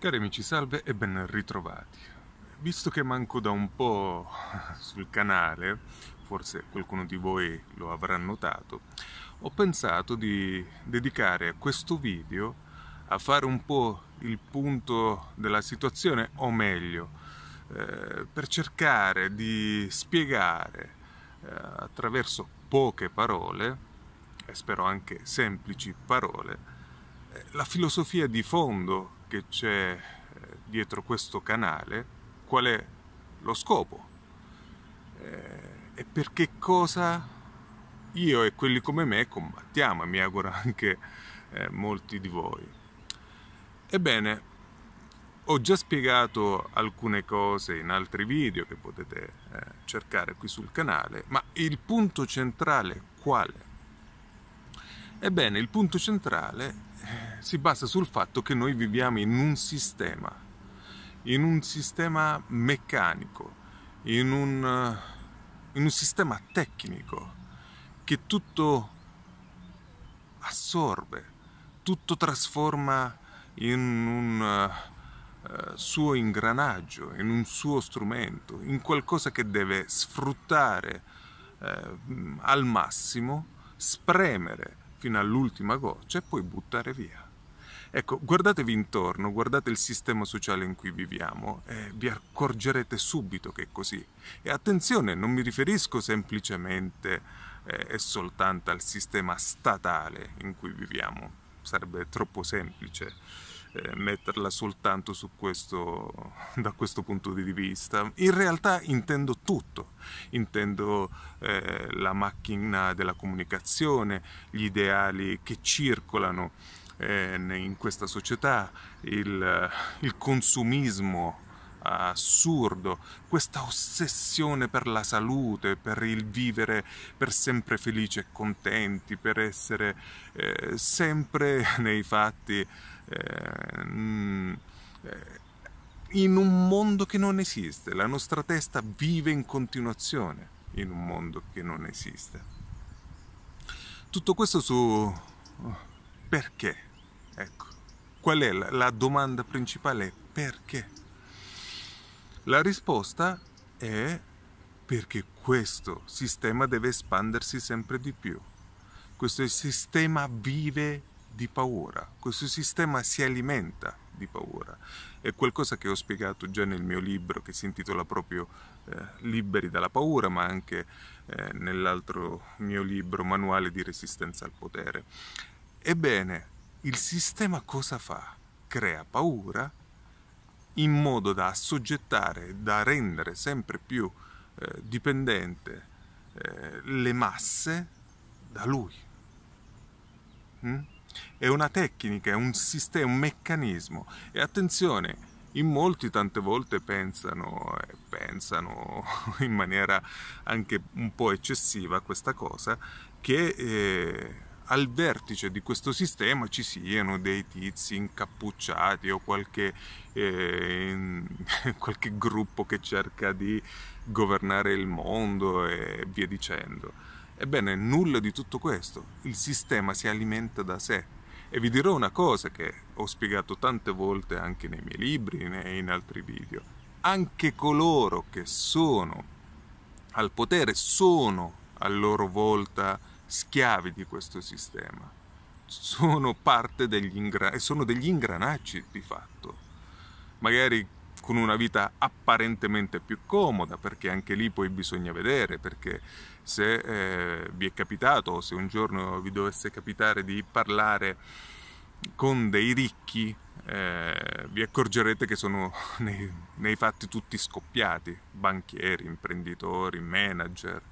Cari amici, salve e ben ritrovati. Visto che manco da un po' sul canale, forse qualcuno di voi lo avrà notato, ho pensato di dedicare questo video a fare un po' il punto della situazione, o meglio, eh, per cercare di spiegare eh, attraverso poche parole, e spero anche semplici parole, eh, la filosofia di fondo che c'è eh, dietro questo canale, qual è lo scopo eh, e per che cosa io e quelli come me combattiamo e mi auguro anche eh, molti di voi. Ebbene, ho già spiegato alcune cose in altri video che potete cercare qui sul canale, ma il punto centrale quale? Ebbene, il punto centrale si basa sul fatto che noi viviamo in un sistema, in un sistema meccanico, in un, eh, in un sistema tecnico che tutto assorbe, tutto trasforma in un eh, eh, suo ingranaggio, in un suo strumento, in qualcosa che deve sfruttare uh, al massimo, spremere fino all'ultima goccia e poi buttare via. Ecco, guardatevi intorno, guardate il sistema sociale in cui viviamo e vi accorgerete subito che è così. E attenzione, non mi riferisco semplicemente eh, e soltanto al sistema statale in cui viviamo, sarebbe troppo semplice eh, metterla soltanto questo, da questo punto di vista. In realtà intendo tutto, intendo eh, la macchina della comunicazione, gli ideali che circolano eh, in questa società, il, il consumismo assurdo, questa ossessione per la salute, per il vivere per sempre felici e contenti, per essere eh, sempre nei fatti eh, mm, eh, in un mondo che non esiste, la nostra testa vive in continuazione in un mondo che non esiste. Tutto questo su oh, perché, ecco, qual è la, la domanda principale? Perché? La risposta è perché questo sistema deve espandersi sempre di più. Questo sistema vive di paura, questo sistema si alimenta di paura. È qualcosa che ho spiegato già nel mio libro che si intitola proprio eh, Liberi dalla paura, ma anche eh, nell'altro mio libro Manuale di resistenza al potere. Ebbene, il sistema cosa fa? Crea paura in modo da assoggettare, da rendere sempre più eh, dipendente eh, le masse da lui. Mm? è una tecnica, è un sistema, un meccanismo. E attenzione, in molti tante volte pensano, e eh, pensano in maniera anche un po' eccessiva questa cosa, che... Eh, al vertice di questo sistema ci siano dei tizi incappucciati o qualche, eh, qualche gruppo che cerca di governare il mondo e via dicendo. Ebbene, nulla di tutto questo. Il sistema si alimenta da sé. E vi dirò una cosa che ho spiegato tante volte anche nei miei libri e in altri video. Anche coloro che sono al potere sono a loro volta schiavi di questo sistema. Sono parte degli, ingra- sono degli ingranaggi di fatto. Magari con una vita apparentemente più comoda, perché anche lì poi bisogna vedere, perché se eh, vi è capitato o se un giorno vi dovesse capitare di parlare con dei ricchi, eh, vi accorgerete che sono nei, nei, fatti tutti scoppiati, banchieri, imprenditori, manager,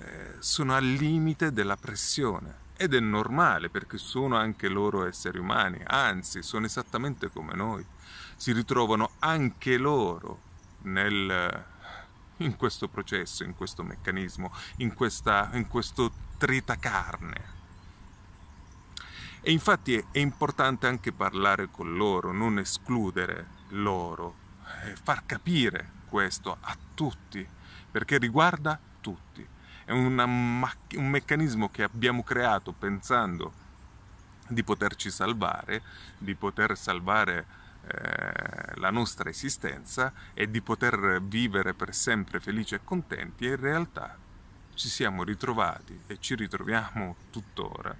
eh, sono al limite della pressione ed è normale perché sono anche loro esseri umani, anzi sono esattamente come noi si ritrovano anche loro nel, in questo processo, in questo meccanismo, in, questa, in questo tritacarne. E infatti è, è importante anche parlare con loro, non escludere loro, eh, far capire questo a tutti, perché riguarda tutti. È mac- un meccanismo che abbiamo creato pensando di poterci salvare, di poter salvare eh, la nostra esistenza e di poter vivere per sempre felici e contenti e in realtà ci siamo ritrovati e ci ritroviamo tuttora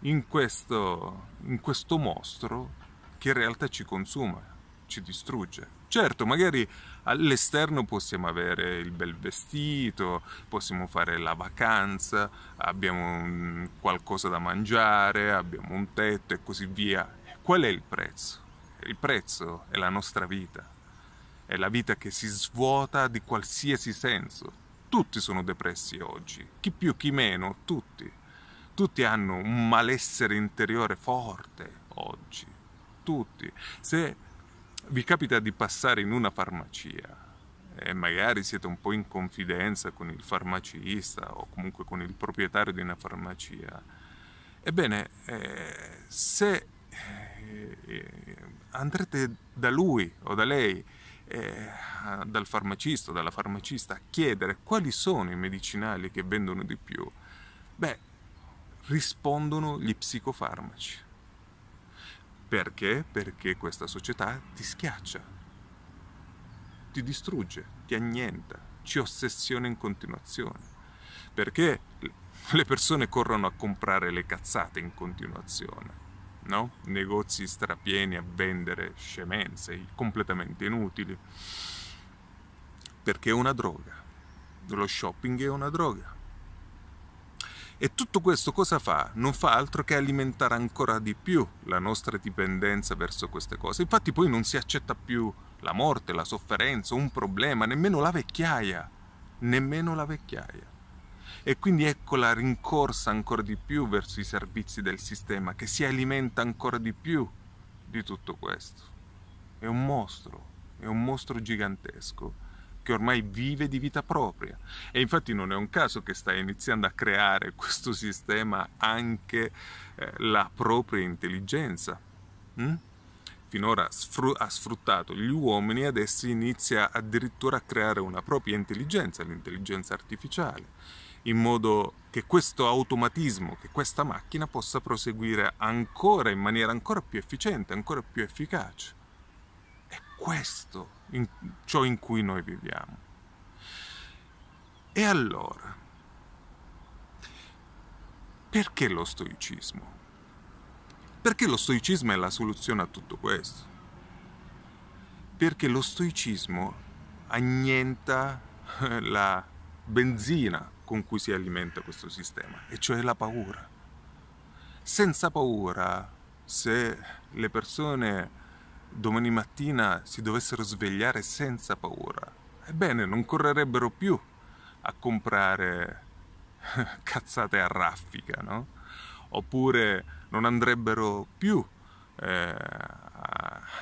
in questo, in questo mostro che in realtà ci consuma, ci distrugge. Certo, magari all'esterno possiamo avere il bel vestito, possiamo fare la vacanza, abbiamo qualcosa da mangiare, abbiamo un tetto e così via. Qual è il prezzo? Il prezzo è la nostra vita, è la vita che si svuota di qualsiasi senso. Tutti sono depressi oggi, chi più chi meno, tutti. Tutti hanno un malessere interiore forte oggi, tutti. Se vi capita di passare in una farmacia e magari siete un po' in confidenza con il farmacista o comunque con il proprietario di una farmacia, ebbene, eh, se andrete da lui o da lei, eh, dal farmacista o dalla farmacista, a chiedere quali sono i medicinali che vendono di più, beh, rispondono gli psicofarmaci. Perché? Perché questa società ti schiaccia, ti distrugge, ti annienta, ci ossessiona in continuazione. Perché le persone corrono a comprare le cazzate in continuazione no? negozi strapieni a vendere scemenze completamente inutili, perché è una droga, lo shopping è una droga. E tutto questo cosa fa? Non fa altro che alimentare ancora di più la nostra dipendenza verso queste cose. Infatti poi non si accetta più la morte, la sofferenza, un problema, nemmeno la vecchiaia, nemmeno la vecchiaia. E quindi ecco la rincorsa ancora di più verso i servizi del sistema che si alimenta ancora di più di tutto questo. È un mostro, è un mostro gigantesco che ormai vive di vita propria. E infatti non è un caso che sta iniziando a creare questo sistema anche eh, la propria intelligenza. Mm? Finora sfru- ha sfruttato gli uomini, adesso inizia addirittura a creare una propria intelligenza, l'intelligenza artificiale in modo che questo automatismo, che questa macchina possa proseguire ancora in maniera ancora più efficiente, ancora più efficace. È questo in, ciò in cui noi viviamo. E allora, perché lo stoicismo? Perché lo stoicismo è la soluzione a tutto questo? Perché lo stoicismo annienta la benzina con cui si alimenta questo sistema, e cioè la paura. Senza paura, se le persone domani mattina si dovessero svegliare senza paura, ebbene non correrebbero più a comprare cazzate a raffica, no? Oppure non andrebbero più eh,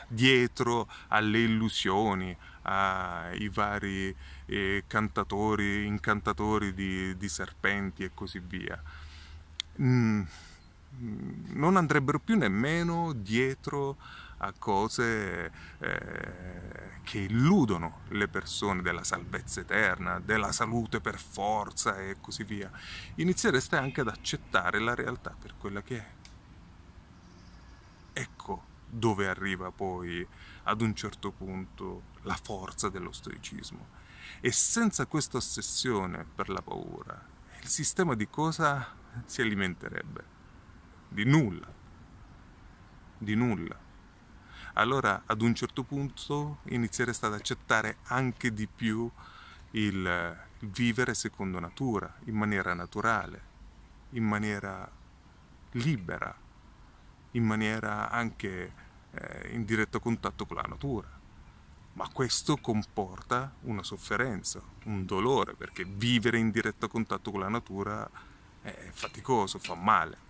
dietro alle illusioni, ai vari eh, cantatori, incantatori di, di, serpenti e così via. Mm, non andrebbero più nemmeno dietro a cose eh, che illudono le persone della salvezza eterna, della salute per forza e così via. Iniziereste anche ad accettare la realtà per quella che è. Ecco dove arriva poi ad un certo punto la forza dello stoicismo. E senza questa ossessione per la paura, il sistema di cosa si alimenterebbe? Di nulla. Di nulla. Allora ad un certo punto iniziereste ad accettare anche di più il vivere secondo natura, in maniera naturale, in maniera libera, in maniera anche eh, in diretto contatto con la natura. Ma questo comporta una sofferenza, un dolore, perché vivere in diretto contatto con la natura è faticoso, fa male.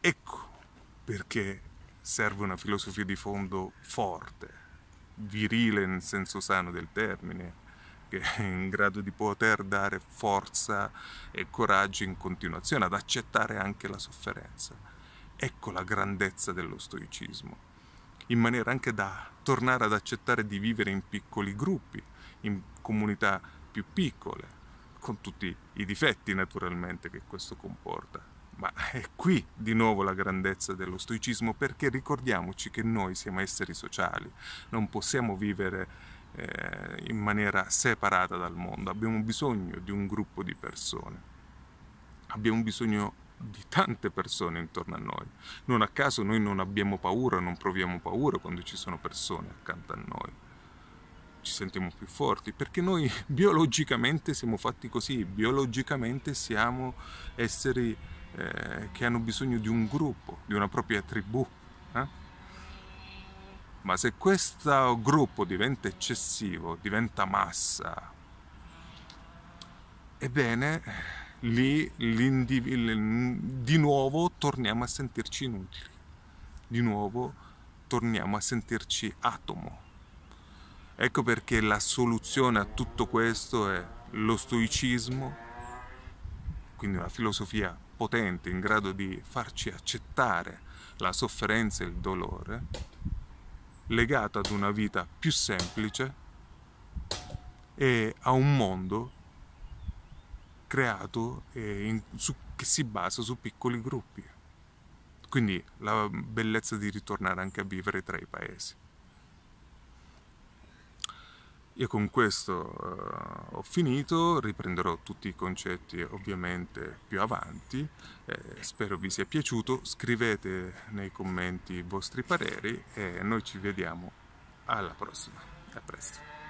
Ecco perché serve una filosofia di fondo forte, virile nel senso sano del termine, che è in grado di poter dare forza e coraggio in continuazione ad accettare anche la sofferenza. Ecco la grandezza dello stoicismo, in maniera anche da tornare ad accettare di vivere in piccoli gruppi, in comunità più piccole, con tutti i difetti naturalmente che questo comporta. Ma è qui di nuovo la grandezza dello stoicismo perché ricordiamoci che noi siamo esseri sociali, non possiamo vivere eh, in maniera separata dal mondo, abbiamo bisogno di un gruppo di persone, abbiamo bisogno di tante persone intorno a noi. Non a caso noi non abbiamo paura, non proviamo paura quando ci sono persone accanto a noi. Ci sentiamo più forti perché noi biologicamente siamo fatti così, biologicamente siamo esseri eh, che hanno bisogno di un gruppo, di una propria tribù. Eh? Ma se questo gruppo diventa eccessivo, diventa massa, ebbene lì di nuovo torniamo a sentirci inutili, di nuovo torniamo a sentirci atomo. Ecco perché la soluzione a tutto questo è lo stoicismo, quindi una filosofia potente in grado di farci accettare la sofferenza e il dolore, legata ad una vita più semplice e a un mondo creato eh, in, su, che si basa su piccoli gruppi. Quindi la bellezza di ritornare anche a vivere tra i paesi. Io con questo eh, ho finito, riprenderò tutti i concetti ovviamente più avanti, eh, spero vi sia piaciuto, scrivete nei commenti i vostri pareri e noi ci vediamo alla prossima, a presto.